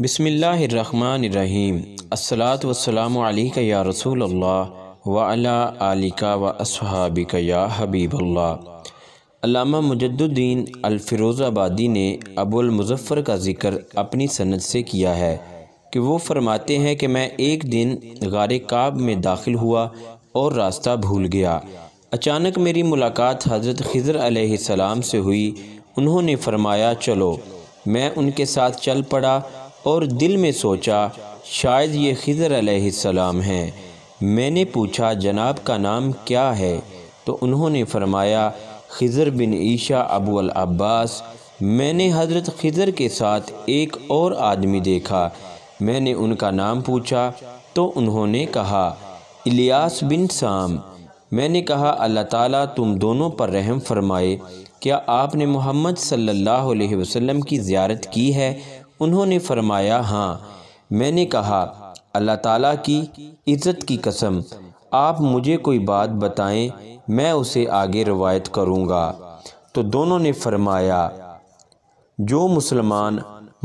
बसमिल्लाम असलात वसलाम या रसूल अल्लाह आलिका व असहाबिका या मुजद्दीन अलफिरोज़ाबादी ने मुजफ़र का ज़िक्र अपनी सनत से किया है कि वो फरमाते हैं कि मैं एक दिन गार काब में दाखिल हुआ और रास्ता भूल गया अचानक मेरी मुलाकात हज़रत खज़र सलाम से हुई उन्होंने फरमाया चलो मैं उनके साथ चल पड़ा और दिल में सोचा शायद ये खिजर सलाम हैं मैंने पूछा जनाब का नाम क्या है तो उन्होंने फरमाया खिजर बिन ईशा अबुल अब्बास मैंने हज़रत खिजर के साथ एक और आदमी देखा मैंने उनका नाम पूछा तो उन्होंने कहा इलियास बिन साम मैंने कहा अल्लाह ताला तुम दोनों पर रहम फरमाए क्या आपने मोहम्मद सल्लल्लाहु अलैहि वसल्लम की ज़्यारत की है उन्होंने फरमाया हाँ मैंने कहा अल्लाह ताला की इज़्ज़त की कसम आप मुझे कोई बात बताएं मैं उसे आगे रवायत करूँगा तो दोनों ने फरमाया जो मुसलमान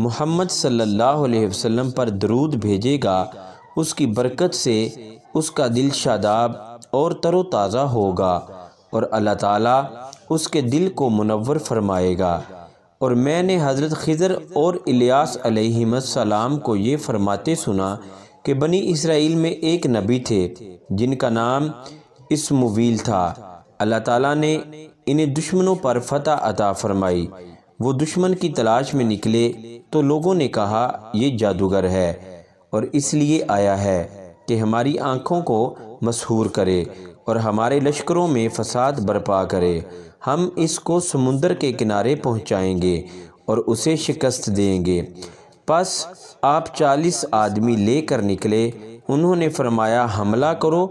मोहम्मद सल्लल्लाहु अलैहि वसल्लम पर दरूद भेजेगा उसकी बरकत से उसका दिल शादाब और तरोताज़ा होगा और अल्लाह ताला उसके दिल को मुनवर फरमाएगा और मैंने हज़रत खिज़र और इलियास सलाम को ये फरमाते सुना कि बनी इसराइल में एक नबी थे जिनका नाम इसमुवील था अल्लाह ताला ने इन्हें दुश्मनों पर फतह अता फरमाई वो दुश्मन की तलाश में निकले तो लोगों ने कहा ये जादूगर है और इसलिए आया है कि हमारी आँखों को मशहूर करे और हमारे लश्करों में फसाद बरपा करे हम इसको समुंदर के किनारे पहुंचाएंगे और उसे शिकस्त देंगे बस आप चालीस आदमी लेकर निकले उन्होंने फरमाया हमला करो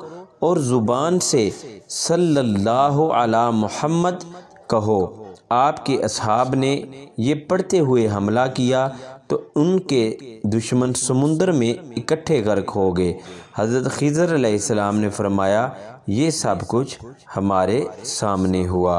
और ज़ुबान से सल्लल्लाहु अला मोहम्मद कहो आपके असहाब ने ये पढ़ते हुए हमला किया तो उनके दुश्मन समुंदर में इकट्ठे गर्क हो गए हज़रत खिज़र ने फरमाया ये सब कुछ हमारे सामने हुआ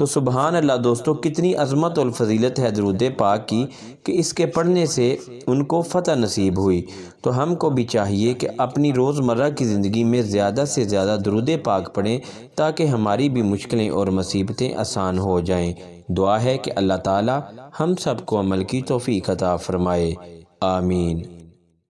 तो सुबहान अल्लाह दोस्तों कितनी अजमत और फजीलत है दरुद पाक की कि इसके पढ़ने से उनको फ़तह नसीब हुई तो हमको भी चाहिए कि अपनी रोज़मर्रा की ज़िंदगी में ज़्यादा से ज़्यादा दरुद पाक पढ़ें ताकि हमारी भी मुश्किलें और मुसीबतें आसान हो जाएँ दुआ है कि अल्लाह ताला हम सबको अमल की तोफ़ी अता फ़रमाए आमीन